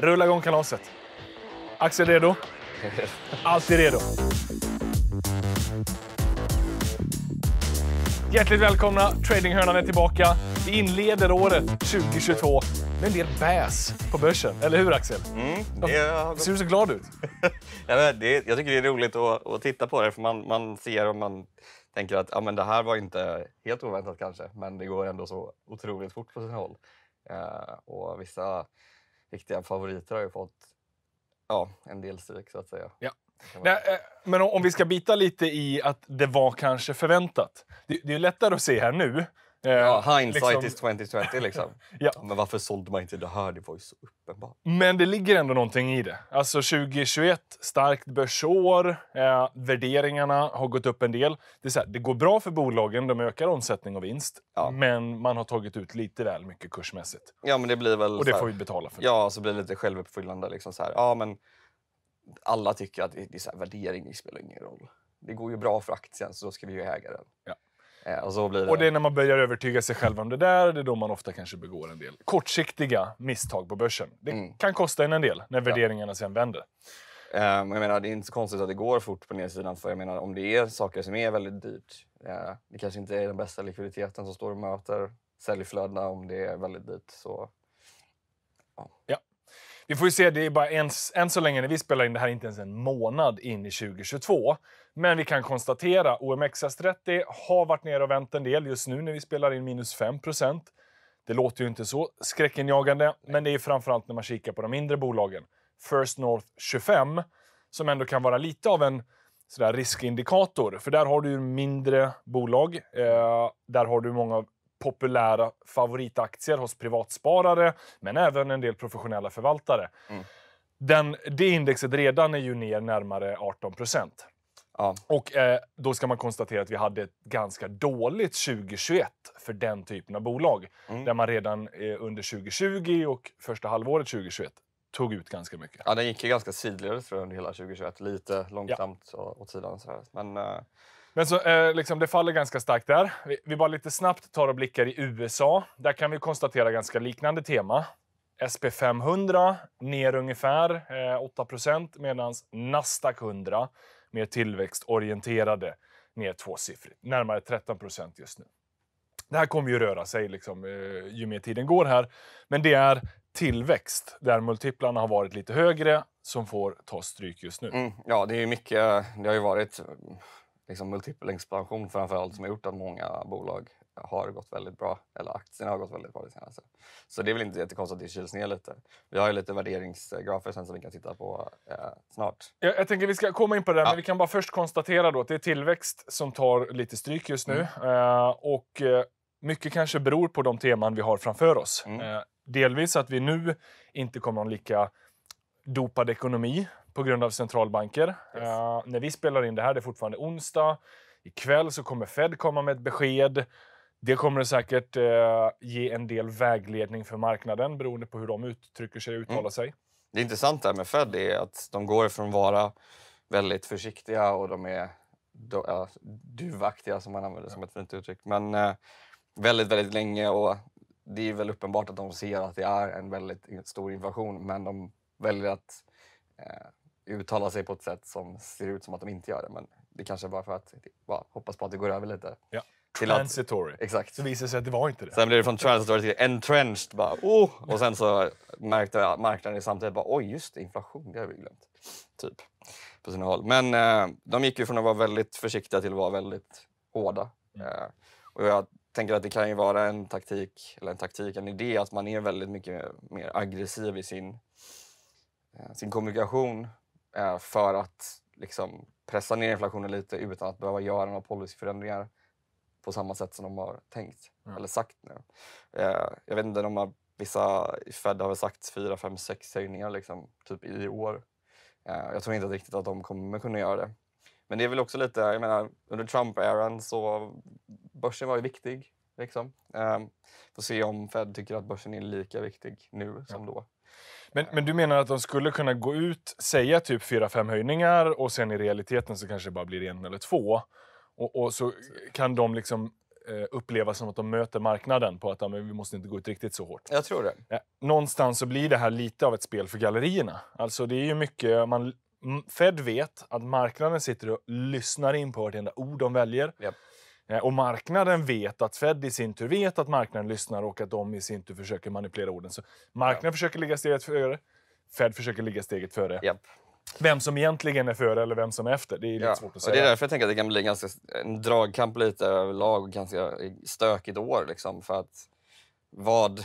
Rulla igång kalaset. Axel redo? Alltid redo. Hjärtligt välkomna! Tradinghörnan är tillbaka. Vi inleder året 2022 med en del bäs på börsen. Eller hur, Axel? Mm, är... Ser du så glad ut? ja, det, jag tycker det är roligt att, att titta på det, för man, man ser och man tänker att ja, men det här var inte helt oväntat kanske, men det går ändå så otroligt fort på sina håll. Uh, och vissa riktiga favoriter har ju fått ja, en del stryk så att säga. Ja. Nej, eh, men om vi ska bita lite i att det var kanske förväntat. Det, det är lättare att se här nu Eh, ja, hindsight liksom. is 2020 liksom. ja. Men varför sålde man inte det här? Det var ju så uppenbart. Men det ligger ändå någonting i det. Alltså 2021, starkt börsår. Eh, värderingarna har gått upp en del. Det, här, det går bra för bolagen, de ökar omsättning och vinst. Ja. Men man har tagit ut lite väl mycket kursmässigt. Ja, men det blir väl... Och det här, får vi betala för. Ja, så blir det lite självuppfyllande. Liksom så här. Ja, men alla tycker att det är så här, värdering det spelar ingen roll. Det går ju bra för aktien, så då ska vi ju äga den. Ja. Eh, och, så blir det. och det är när man börjar övertyga sig själv om det där, det är då man ofta kanske begår en del kortsiktiga misstag på börsen. Det mm. kan kosta en en del när värderingarna sen vänder. Um, jag menar, det är inte så konstigt att det går fort på nedsidan. För jag menar, om det är saker som är väldigt dyrt, uh, det kanske inte är den bästa likviditeten som står och möter säljflödena om det är väldigt dyrt. Så, uh. ja. Vi får ju se, det är bara en, än så länge när vi spelar in det här inte ens en månad in i 2022. Men vi kan konstatera OMXS30 har varit nere och vänt en del just nu när vi spelar in minus 5 Det låter ju inte så skräckinjagande, men det är framförallt när man kikar på de mindre bolagen. First North 25, som ändå kan vara lite av en sådär riskindikator. För där har du mindre bolag. Eh, där har du många populära favoritaktier hos privatsparare, men även en del professionella förvaltare. Mm. Den, det indexet redan är ju ner närmare 18 procent. Ja. Och eh, då ska man konstatera att vi hade ett ganska dåligt 2021 för den typen av bolag. Mm. Där man redan eh, under 2020 och första halvåret 2021 tog ut ganska mycket. Ja, den gick ju ganska sidledes under hela 2021. Lite långsamt ja. åt sidan. Så Men, eh, men så, eh, liksom, det faller ganska starkt där. Vi, vi, bara lite snabbt tar och blickar i USA. Där kan vi konstatera ganska liknande tema. SP500 ner ungefär eh, 8 medan Nasdaq 100, mer tillväxtorienterade, ner tvåsiffrigt. Närmare 13 just nu. Det här kommer ju röra sig liksom, eh, ju mer tiden går här. Men det är tillväxt där multiplarna har varit lite högre som får ta stryk just nu. Mm, ja, det är mycket. Det har ju varit liksom multipel expansion allt som har gjort att många bolag har gått väldigt bra, eller aktierna har gått väldigt bra det senaste. Så det är väl inte jättekonstigt att det kyls ner lite. Vi har ju lite värderingsgrafer sen som vi kan titta på eh, snart. Jag, jag tänker vi ska komma in på det, ja. men vi kan bara först konstatera då att det är tillväxt som tar lite stryk just nu. Mm. Eh, och eh, mycket kanske beror på de teman vi har framför oss. Mm. Eh, delvis att vi nu inte kommer ha en lika dopad ekonomi på grund av centralbanker. Yes. Uh, när vi spelar in det här, det är fortfarande onsdag. Ikväll så kommer Fed komma med ett besked. Det kommer säkert uh, ge en del vägledning för marknaden beroende på hur de uttrycker sig och mm. uttalar mm. sig. Det intressanta med Fed är att de går från att vara väldigt försiktiga och de är do, ja, duvaktiga, som man använder som ett fint uttryck. Men eh, väldigt, väldigt länge och det är väl uppenbart att de ser att det är en väldigt stor inflation, men de väljer att eh, uttala sig på ett sätt som ser ut som att de inte gör det. Men det kanske bara för att bara hoppas på att det går över lite. Ja. Till transitory. Att, exakt. Så visade det sig att det var inte det. Sen blev det från transitory till entrenched. Bara, oh! Och sen så märkte marknaden samtidigt bara oj, just det, inflation, det har vi glömt. Typ. På sina håll. Men eh, de gick ju från att vara väldigt försiktiga till att vara väldigt hårda. Mm. Eh, och jag tänker att det kan ju vara en taktik, eller en taktik, en idé att man är väldigt mycket mer aggressiv i sin, eh, sin kommunikation Eh, för att liksom pressa ner inflationen lite utan att behöva göra några policyförändringar på samma sätt som de har tänkt mm. eller sagt nu. Eh, jag vet inte, de har, vissa Fed har väl sagt 4, 5, 6 höjningar liksom, typ i år. Eh, jag tror inte riktigt att de kommer kunna göra det. Men det är väl också lite, jag menar under Trump-eran så börsen var ju viktig. Liksom. Um, får se om Fed tycker att börsen är lika viktig nu ja. som då. Men, men du menar att de skulle kunna gå ut, säga typ fyra fem höjningar och sen i realiteten så kanske det bara blir en eller två. Och, och så kan de liksom eh, uppleva som att de möter marknaden på att ja, men vi måste inte gå ut riktigt så hårt. Jag tror det. Ja, någonstans så blir det här lite av ett spel för gallerierna. Alltså det är ju mycket, man, mm, Fed vet att marknaden sitter och lyssnar in på vartenda ord de väljer. Yep. Eh, och marknaden vet att Fed i sin tur vet att marknaden lyssnar och att de i sin tur försöker manipulera orden. Så marknaden ja. försöker ligga steget före, Fed försöker ligga steget före. Yep. Vem som egentligen är före eller vem som är efter, det är lite svårt att säga. Och det är därför jag tänker att det kan bli ganska, en dragkamp lite överlag och ganska stökigt år. Liksom, för att vad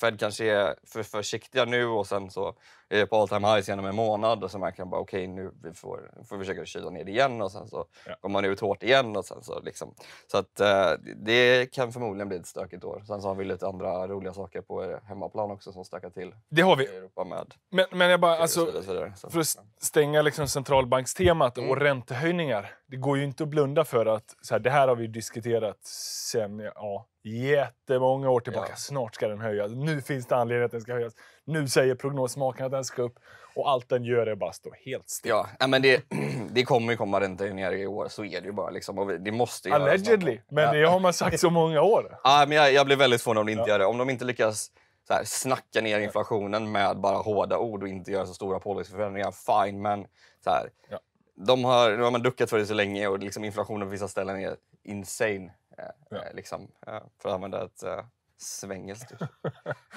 Fed kanske är för försiktiga nu och sen så är det på all time highs genom en månad och så man kan bara okej okay, nu vi får vi försöka kyla ner det igen och sen så ja. går man ut hårt igen och sen så liksom. Så att eh, det kan förmodligen bli ett stökigt år. Sen så har vi lite andra roliga saker på hemmaplan också som stökar till. Det har vi. Europa med men, men jag bara, alltså, så vidare, så. för att stänga liksom centralbankstemat mm. och räntehöjningar. Det går ju inte att blunda för att så här, det här har vi diskuterat sen, ja, jättemånga år tillbaka. Ja. Snart ska den höjas. Nu finns det anledning att den ska höjas. Nu säger prognosmakarna att den ska upp. Och allt den gör är bara stå helt still. Ja, men det, det kommer ju komma räntehöjningar i år. Så är det ju bara. Liksom. Och det måste ju Allegedly. Men ja. det har man sagt så många år. Ja, men jag, jag blir väldigt förvånad om det inte ja. gör det. Om de inte lyckas så här, snacka ner inflationen med bara hårda ord och inte göra så stora policyförändringar, fine. Men så här, ja. de, har, de har man duckat för det så länge och liksom inflationen på vissa ställen är insane. Ja. Eh, liksom, eh, för att använda ett eh, svängelskt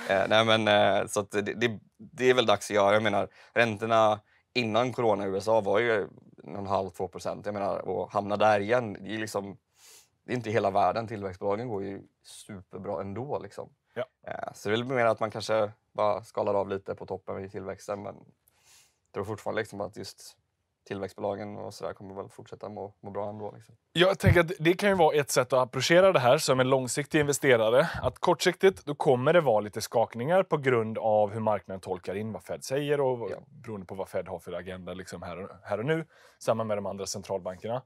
Nej men så det, det, det, är väl dags att göra. Jag menar räntorna innan corona i USA var ju någon halv, två procent. Jag menar att hamna där igen, det är liksom det är inte hela världen. Tillväxtbolagen går ju superbra ändå. Liksom. Ja. Så det är väl mer att man kanske bara skalar av lite på toppen i tillväxten. Men jag tror fortfarande liksom att just tillväxtbolagen och sådär kommer väl fortsätta må, må bra ändå. Liksom. Jag tänker att det kan ju vara ett sätt att approchera det här som en långsiktig investerare. Att kortsiktigt då kommer det vara lite skakningar på grund av hur marknaden tolkar in vad Fed säger och ja. beroende på vad Fed har för agenda liksom här, och, här och nu. Samma med de andra centralbankerna.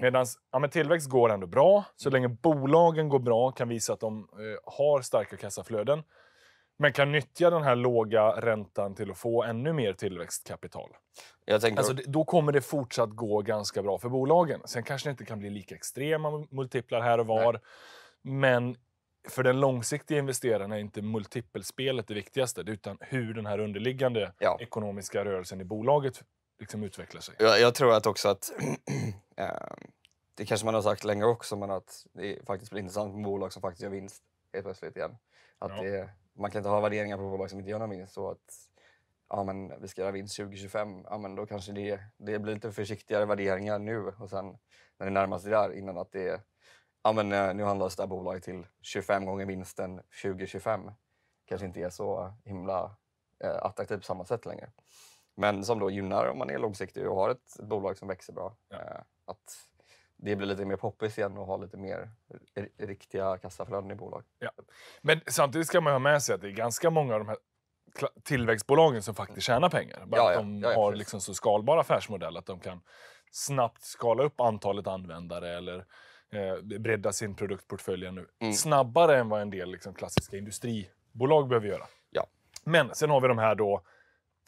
Medan ja, men tillväxt går ändå bra. Så länge bolagen går bra kan visa att de eh, har starka kassaflöden men kan nyttja den här låga räntan till att få ännu mer tillväxtkapital. Jag tänker... alltså, då kommer det fortsatt gå ganska bra för bolagen. Sen kanske det inte kan bli lika extrema multiplar här och var. Nej. Men för den långsiktiga investeraren är inte multipelspelet det viktigaste utan hur den här underliggande ja. ekonomiska rörelsen i bolaget liksom utvecklar sig. Jag, jag tror att också att... Ehm, det kanske man har sagt länge också, men att det faktiskt blir intressant med bolag som faktiskt gör vinst helt plötsligt igen. Att ja. det, man kan inte ha värderingar på bolag som inte gör någon vinst. Så att ja, men vi ska göra vinst 2025, ja, men då kanske det, det blir lite försiktigare värderingar nu och sen när det närmar sig där innan att det ja, men, eh, nu handlas det här bolaget till 25 gånger vinsten 2025. Kanske inte är så himla eh, attraktivt på samma sätt längre. Men som då gynnar om man är långsiktig och har ett bolag som växer bra. Ja. Eh, att det blir lite mer poppis igen och ha lite mer riktiga kassaflöden i bolag. Ja. Men samtidigt ska man ha med sig att det är ganska många av de här tillväxtbolagen som faktiskt tjänar pengar. Bara ja, ja. att de har precis. liksom så skalbar affärsmodell att de kan snabbt skala upp antalet användare eller eh, bredda sin produktportfölj nu. Mm. snabbare än vad en del liksom, klassiska industribolag behöver göra. Ja. Men sen har vi de här då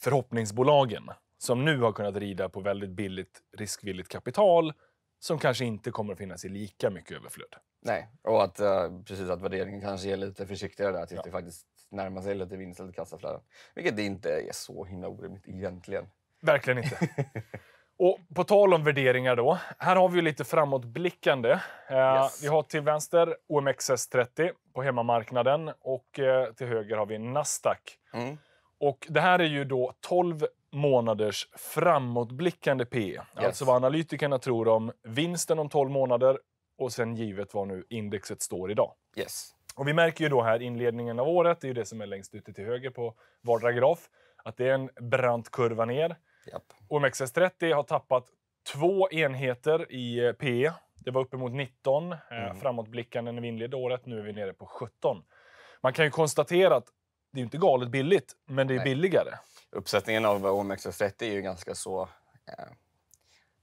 förhoppningsbolagen som nu har kunnat rida på väldigt billigt riskvilligt kapital som kanske inte kommer att finnas i lika mycket överflöd. Nej, och att, eh, precis, att värderingen kanske är lite försiktigare där tills ja. det faktiskt närmar sig lite vinst eller kassaflöden. Vilket det inte är så himla orimligt egentligen. Verkligen inte. och på tal om värderingar då. Här har vi ju lite framåtblickande. Uh, yes. Vi har till vänster OMXS30 på hemmamarknaden och uh, till höger har vi Nasdaq. Mm. Och det här är ju då 12 månaders framåtblickande PE. Alltså yes. Alltså vad analytikerna tror om vinsten om 12 månader och sen givet vad nu indexet står idag. Yes. Och vi märker ju då här inledningen av året, det är ju det som är längst ute till höger på vardera graf, att det är en brant kurva ner. Yep. OMXS30 har tappat två enheter i eh, PE. Det var uppemot 19 eh, mm. framåtblickande när vi inledde året. Nu är vi nere på 17. Man kan ju konstatera att det är inte galet billigt, men det är Nej. billigare uppsättningen av OMXS30 är ju ganska så... Eh,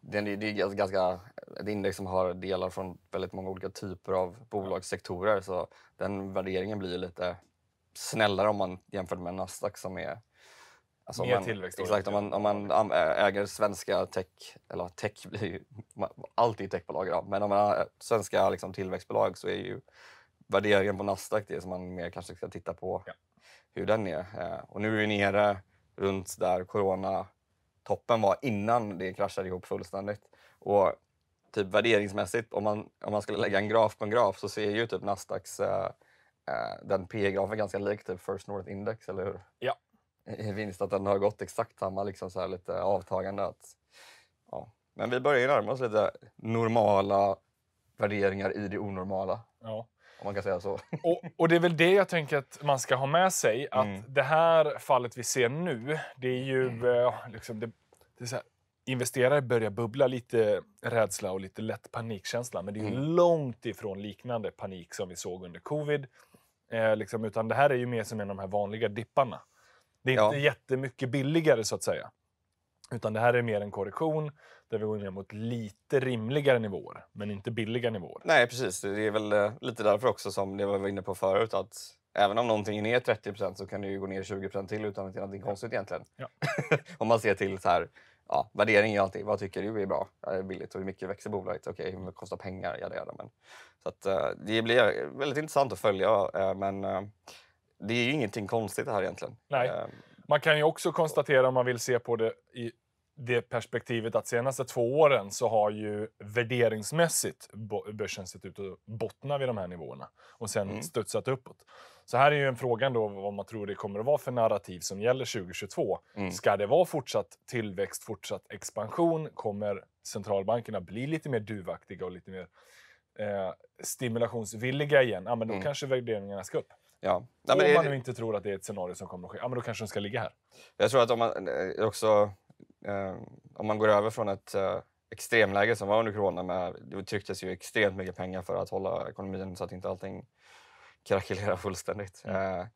det, är, det är ganska, ett index som har delar från väldigt många olika typer av bolagssektorer så den värderingen blir lite snällare om man jämför med Nasdaq som är... Alltså Mer tillväxt. Exakt, om man, om man äger svenska tech, eller tech blir ju... Allt är ju techbolag idag, men om man har svenska liksom, tillväxtbolag så är ju värderingen på Nasdaq det som man mer kanske ska titta på ja. hur den är. Eh, och nu är vi nere runt där coronatoppen var innan det kraschade ihop fullständigt. Och typ värderingsmässigt, om man, om man skulle lägga en graf på en graf så ser ju typ Nasdaqs eh, eh den P-grafen ganska lik typ First North Index, eller hur? Ja. I vinst, att den har gått exakt samma liksom så här lite avtagande. Att, ja. Men vi börjar ju närma oss lite normala värderingar i det onormala. Ja. Om man kan säga så. Och, och, det är väl det jag tänker att man ska ha med sig. Att mm. det här fallet vi ser nu, det är ju mm. Eh, liksom det, det är så här, investerare börjar bubbla lite rädsla och lite lätt panikkänsla. Men det är mm. långt ifrån liknande panik som vi såg under covid. Eh, liksom, utan det här är ju mer som en av de här vanliga dipparna. Det är ja. inte jättemycket billigare så att säga. Utan det här är mer en korrektion där vi går ner mot lite rimligare nivåer, men inte billiga nivåer. Nej, precis. Det är väl eh, lite därför också som det var inne på förut att även om någonting är ner 30 så kan det ju gå ner 20 till utan att det är någonting konstigt egentligen. Ja. om man ser till så här, ja, värdering är alltid, vad tycker du är bra? Ja, det billigt och hur mycket växer bolaget? Okej, okay, hur kostar pengar? Ja, det, är det. Men, så att, eh, det blir eh, väldigt intressant att följa men det är ju ingenting konstigt det här egentligen. Nej. Ehm. Man kan ju också konstatera om man vill se på det i det perspektivet att senaste två åren så har ju värderingsmässigt börsen sett ut att bottna vid de här nivåerna och sen mm. studsat uppåt. Så här är ju en fråga då vad man tror det kommer att vara för narrativ som gäller 2022. Mm. Ska det vara fortsatt tillväxt, fortsatt expansion? Kommer centralbankerna bli lite mer duvaktiga och lite mer eh, stimulationsvilliga igen? Ja, men då mm. kanske värderingarna ska upp. Ja. Nej, om man nu inte tror att det är ett scenario som kommer att ske, ja, men då kanske de ska ligga här. Jag tror att om man eh, också Eh, om man går över från ett eh, extremläge som var under corona, med, det trycktes ju extremt mycket pengar för att hålla ekonomin så att inte allting krackelerar fullständigt. Mm.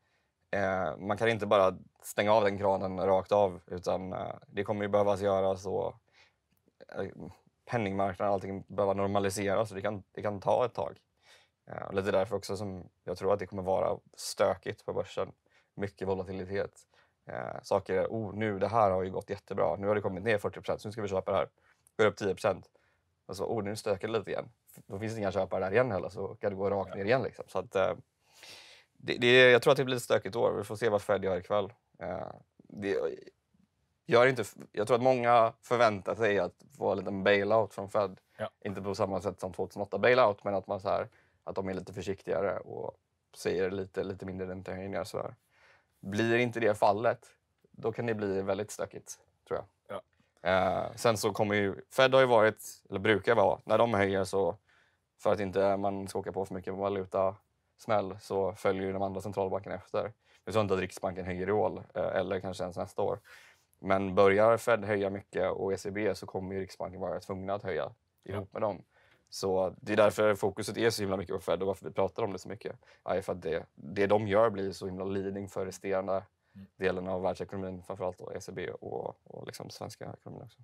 Eh, eh, man kan inte bara stänga av den kranen rakt av utan det kommer ju behövas göras och penningmarknaden och allting behöver normaliseras och det kan, det kan ta ett tag. Eh, lite därför också som jag tror att det kommer vara stökigt på börsen. Mycket volatilitet eh, saker. Oh, nu det här har ju gått jättebra. Nu har det kommit ner 40 procent. Nu ska vi köpa det här. Går upp 10 procent. Och så, oh, nu stökar det lite igen. Då finns det inga köpare där igen heller, så kan det gå rakt ner igen. Liksom. Så att, eh, det, det, jag tror att det blir ett stökigt år. Vi får se vad Fed gör ikväll. Eh, det, gör inte, jag tror att många förväntar sig att få en liten bailout från Fed. Ja. Inte på samma sätt som 2008 bailout, men att, man så här, att de är lite försiktigare och säger lite, lite mindre räntehöjningar. Blir inte det fallet, då kan det bli väldigt stökigt, tror jag. Ja. Eh, sen så kommer ju... Fed har ju varit, eller brukar vara, när de höjer så för att inte man ska åka på för mycket valutasmäll så följer ju de andra centralbankerna efter. Jag tror inte att Riksbanken höjer i år eh, eller kanske ens nästa år. Men börjar Fed höja mycket och ECB så kommer ju Riksbanken vara tvungna att höja ihop ja. med dem. Så det är därför fokuset är så himla mycket på Fed och varför vi pratar om det så mycket. Ja, för att det, det de gör blir så himla leading för resterande mm. delen av världsekonomin, framförallt allt ECB och, och liksom svenska ekonomin också.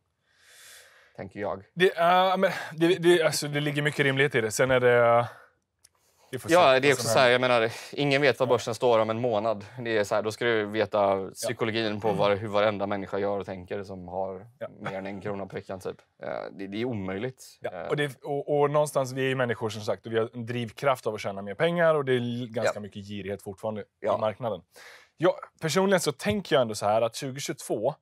Tänker jag. Det, uh, men, det, det, alltså, det ligger mycket rimlighet i det. Sen är det... Uh Ja, det är också så här, jag menar, ingen vet vad börsen står om en månad. Det är så här, då ska du veta psykologin på var, hur varenda människa gör och tänker som har ja. mer än en krona på veckan. Typ. Eh, det, det är omöjligt. Ja. Eh. Och, det, och, och någonstans, vi är ju människor som sagt och vi har en drivkraft av att tjäna mer pengar och det är ganska ja. mycket girighet fortfarande ja. i marknaden. Jag, personligen så tänker jag ändå så här att 2022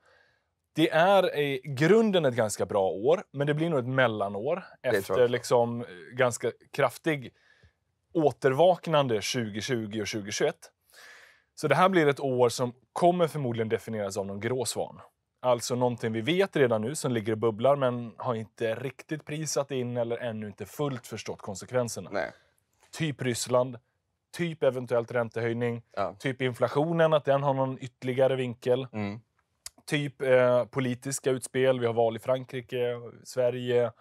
det är i grunden ett ganska bra år, men det blir nog ett mellanår efter liksom eh, ganska kraftig återvaknande 2020 och 2021. Så det här blir ett år som kommer förmodligen definieras av någon grå svan. Alltså någonting vi vet redan nu som ligger och bubblar men har inte riktigt prisat in eller ännu inte fullt förstått konsekvenserna. Nej. Typ Ryssland, typ eventuellt räntehöjning, ja. typ inflationen, att den har någon ytterligare vinkel. Mm. Typ eh, politiska utspel, vi har val i Frankrike, Sverige. Eh,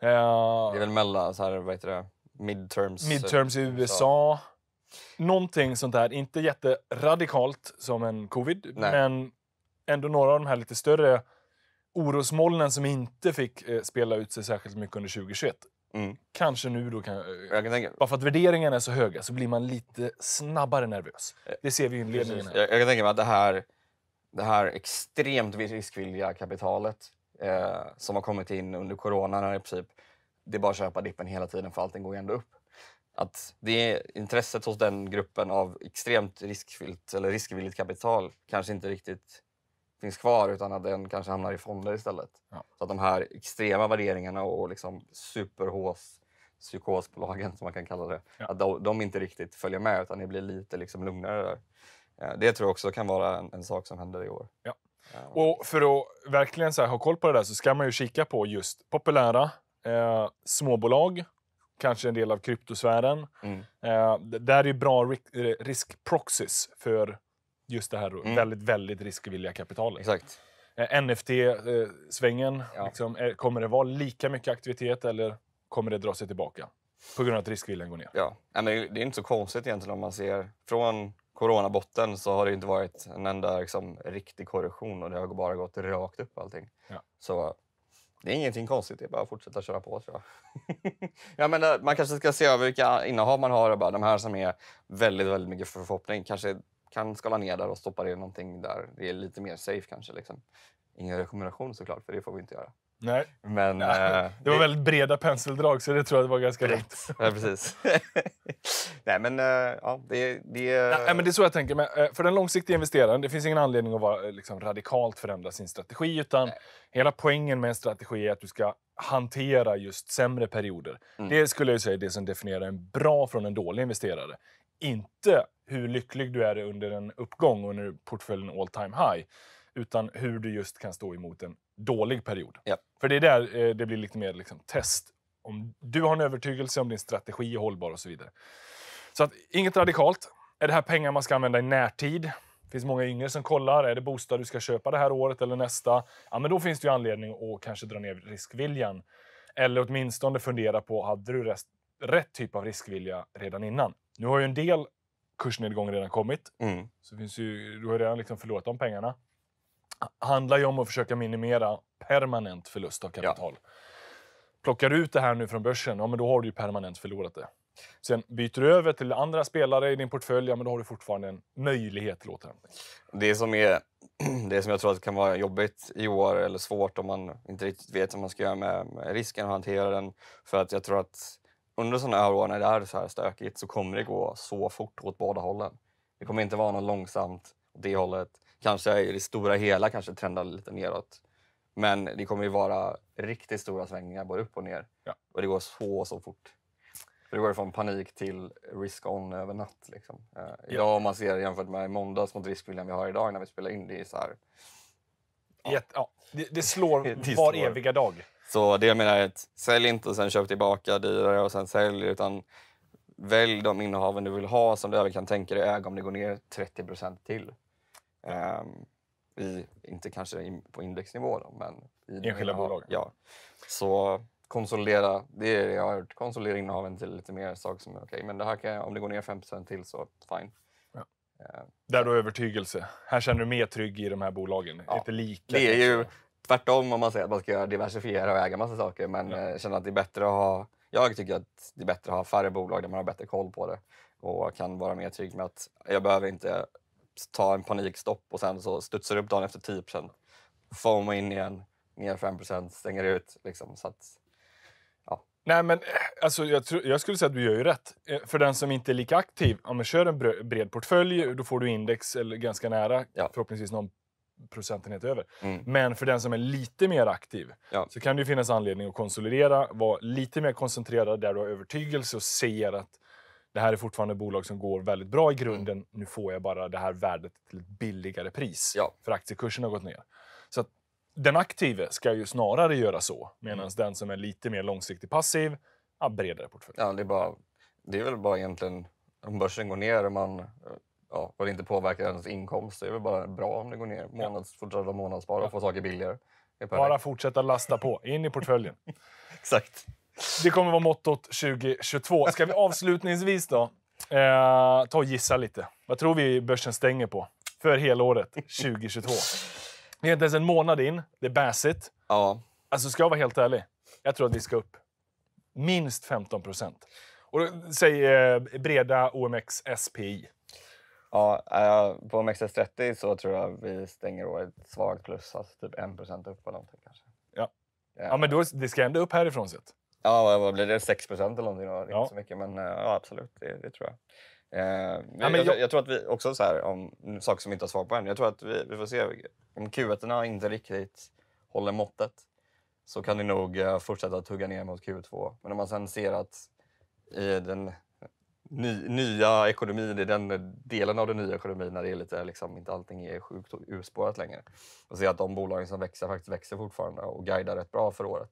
det är väl mellan, så här, vad heter det? midterms, eh, midterms i USA. Någonting sånt där. Inte jätteradikalt som en covid, Nej. men ändå några av de här lite större orosmolnen som inte fick eh, spela ut sig särskilt mycket under 2021. Mm. Kanske nu då. Kan, jag kan tänka. Eh, bara för att värderingarna är så höga så blir man lite snabbare nervös. Det ser vi i inledningen. Jag, jag, kan tänka mig att det här, det här extremt riskvilliga kapitalet eh, som har kommit in under corona i princip det är bara att köpa dippen hela tiden för allting går ändå upp. Att det intresset hos den gruppen av extremt riskfyllt eller riskvilligt kapital kanske inte riktigt finns kvar utan att den kanske hamnar i fonder istället. Ja. Så att de här extrema värderingarna och liksom superhås psykosbolagen som man kan kalla det, ja. att de, de, inte riktigt följer med utan det blir lite liksom lugnare där. Eh, det tror jag också kan vara en, en sak som händer i år. Ja. Eh. Och för att verkligen så ha koll på det där så ska man ju kika på just populära eh, småbolag, kanske en del av kryptosfären. Mm. Eh, där är ju bra riskproxys för just det här mm. väldigt, väldigt riskvilliga kapitalet. Exakt. Eh, NFT-svängen, eh, ja. liksom, eh, kommer det vara lika mycket aktivitet eller kommer det dra sig tillbaka? På grund av att riskviljan går ner. Ja. men det är inte så konstigt egentligen om man ser från coronabotten så har det inte varit en enda liksom, riktig korrektion och det har bara gått rakt upp allting. Ja. Så det är ingenting konstigt, det är bara att fortsätta köra på tror jag. jag menar, eh, man kanske ska se över vilka innehav man har och bara de här som är väldigt, väldigt mycket för förhoppning kanske kan skala ner där och stoppa det i någonting där det är lite mer safe kanske. Liksom. Ingen rekommendation såklart, för det får vi inte göra. Nej. Men, ja, eh, det var väldigt breda penseldrag, så det tror jag var ganska rätt. Ja, precis. Nej, men eh, ja, det... det eh, ja, men det är så jag tänker. Men, eh, för den långsiktiga investeraren, det finns ingen anledning att vara, eh, liksom, radikalt förändra sin strategi. utan Nej. Hela poängen med en strategi är att du ska hantera just sämre perioder. Mm. Det skulle jag säga är det som definierar en bra från en dålig investerare. Inte hur lycklig du är under en uppgång och när portföljen all time high, utan hur du just kan stå emot en dålig period. Ja. För det är där eh, det blir lite mer liksom, test. Om du har en övertygelse om din strategi är hållbar och så vidare. Så att, inget radikalt. Är det här pengar man ska använda i närtid? Det finns många yngre som kollar. Är det bostad du ska köpa det här året eller nästa? Ja, men då finns det ju anledning att kanske dra ner riskviljan. Eller åtminstone fundera på, hade du rest, rätt typ av riskvilja redan innan? Nu har ju en del kursnedgång redan kommit. Mm. Så finns ju, du har redan liksom förlorat de pengarna handlar ju om att försöka minimera permanent förlust av kapital. Ja. Plockar du ut det här nu från börsen, ja, men då har du ju permanent förlorat det. Sen byter du över till andra spelare i din portfölj, ja, men då har du fortfarande en möjlighet till återhämtning. Det som, är, det som jag tror att kan vara jobbigt i år eller svårt om man inte riktigt vet vad man ska göra med, med risken och hantera den. För att jag tror att under sådana här år när det är så här stökigt så kommer det gå så fort åt båda hållen. Det kommer inte vara något långsamt åt det hållet kanske i det stora hela kanske trendar lite neråt. Men det kommer ju vara riktigt stora svängningar både upp och ner. Ja. Och det går så, så fort. För det går från panik till risk-on över natt. Liksom. Uh, ja. om man ser jämfört med i måndags mot riskviljan vi har idag när vi spelar in, det är så här... Ja. Jätte, ja. Det, det, slår det var slår. eviga dag. Så det jag menar är att sälj inte och sen köp tillbaka dyrare och sen sälj. Utan välj de innehaven du vill ha som du även kan tänka dig äga om det går ner 30 till. Ehm, i, inte kanske in, på indexnivå, då, men i enskilda bolag. Ja. Så konsolidera, det är det jag har hört, konsolidera innehaven till lite mer saker som är okej. Men det här kan, om det går ner 5 till så fine. Ja. Uh, Där då övertygelse. Här känner du mer trygg i de här bolagen? Ja. Inte lika? Det är ju tvärtom om man säger att man ska diversifiera och äga massa saker. Men ja. Eh, känner att det är bättre att ha... Jag tycker att det är bättre att ha färre bolag där man har bättre koll på det och kan vara mer trygg med att jag behöver inte ta en panikstopp och sen så studsar det upp dagen efter 10 FOMO in igen, ner 5 stänger ut. Liksom, så att, ja. Nej, men eh, alltså, jag, tror, jag skulle säga att du gör ju rätt. Eh, för den som inte är lika aktiv, om man kör en bred portfölj, då får du index eller ganska nära, ja. förhoppningsvis någon procentenhet över. Mm. Men för den som är lite mer aktiv ja. så kan det finnas anledning att konsolidera, vara lite mer koncentrerad där du har övertygelse och ser att det här är fortfarande bolag som går väldigt bra i mm. grunden. Mm. Nu får jag bara det här värdet till ett billigare pris ja. för aktiekursen har gått ner. Så att den aktive ska ju snarare göra så, medan mm. den som är lite mer långsiktig passiv har bredare portfölj. Ja, det är, bara, det är väl bara egentligen om börsen går ner och man ja, och det inte påverkar ens inkomst. Det är väl bara bra om det går ner. Månads, ja. Fortsätta månadsspara och ja. få saker billigare. Bara fortsätta lasta på. In i portföljen. Exakt. Det kommer vara mottot 2022. Ska vi avslutningsvis då eh, ta och gissa lite? Vad tror vi börsen stänger på för helåret 2022? Det är inte ens en månad in. Det är baissigt. Ja. Alltså, ska jag vara helt ärlig? Jag tror att vi ska upp minst 15 procent. Säg eh, breda OMX SPI. Ja, eh, på OMXS30 så tror jag vi stänger året svagt plus, alltså typ 1 upp på någonting kanske. Ja, ja men då, det ska ändå upp härifrån sett. Ja, vad blir det? 6 procent eller någonting? Inte ja. så mycket, men eh, ja, absolut, det, det tror jag. Eh, ja, jag, jag, jag, tror att vi också så här, om saker som vi inte har svar på än. Jag tror att vi, vi får se om Q1 inte riktigt håller måttet så kan det nog eh, fortsätta tugga ner mot Q2. Men om man sen ser att i den ny, nya ekonomin, i den delen av den nya ekonomin när det är lite, liksom, inte allting är sjukt urspårat längre och ser att de bolagen som växer faktiskt växer fortfarande och guidar rätt bra för året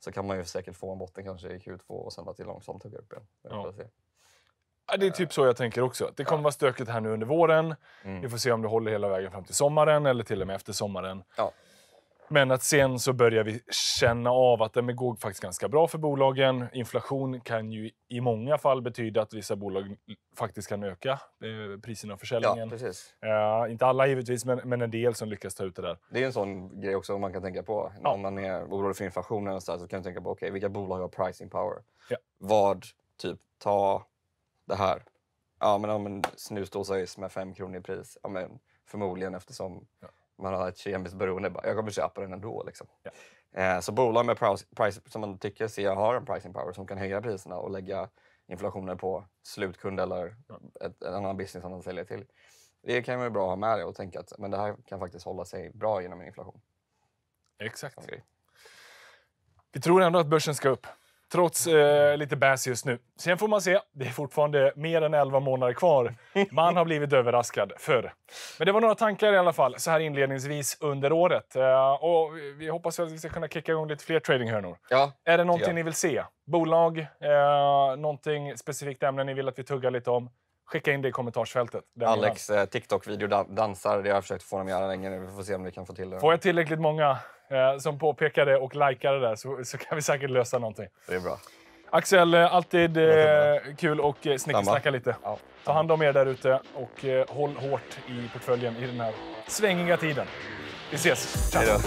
så kan man ju säkert få en botten kanske i Q2 och sen till långsamt hugga upp igen. Ja. Det är typ så jag tänker också. Det kommer ja. vara stökigt här nu under våren. Mm. Vi får se om det håller hela vägen fram till sommaren eller till och med efter sommaren. Ja. Men att sen så börjar vi känna av att det går faktiskt ganska bra för bolagen. Inflation kan ju i många fall betyda att vissa bolag faktiskt kan öka eh, priserna och försäljningen. Ja, uh, eh, inte alla givetvis, men, men, en del som lyckas ta ut det där. Det är en sån grej också man kan tänka på. Ja. Om man är orolig för inflationen så, så kan man tänka på okay, vilka bolag har pricing power. Ja. Vad, typ ta det här. Ja, men, ja, men snus med 5 kronor i pris. Ja, men, förmodligen eftersom ja man har ett kemiskt beroende. Jag kommer köpa den ändå. Liksom. Ja. Eh, så bolag med price, price, som man tycker ser har en pricing power som kan höja priserna och lägga inflationen på slutkund eller ja. ett, en annan business som man säljer till. Det kan vara bra att ha med det och tänka att men det här kan faktiskt hålla sig bra genom en inflation. Exakt. Vi tror ändå att börsen ska upp. Trots eh, lite bäs just nu. Sen får man se. Det är fortfarande mer än 11 månader kvar. Man har blivit överraskad förr. Men det var några tankar i alla fall, så här inledningsvis under året. Eh, och vi hoppas att vi ska kunna kicka igång lite fler tradinghörnor. Ja. Är det någonting ja. ni vill se? Bolag? Eh, någonting specifikt ämne ni vill att vi tuggar lite om? Skicka in det i kommentarsfältet. Alex eh, TikTok-video dansar. Det har jag försökt få dem att göra länge nu. Vi får se om vi kan få till det. Får jag tillräckligt många eh, som påpekar det och likar det där så, så kan vi säkert lösa någonting. Det är bra. Axel, eh, alltid eh, kul och eh, snickesnacka lite. Ja, Ta hand om er där ute och eh, håll hårt i portföljen i den här svängiga tiden. Vi ses! Ciao!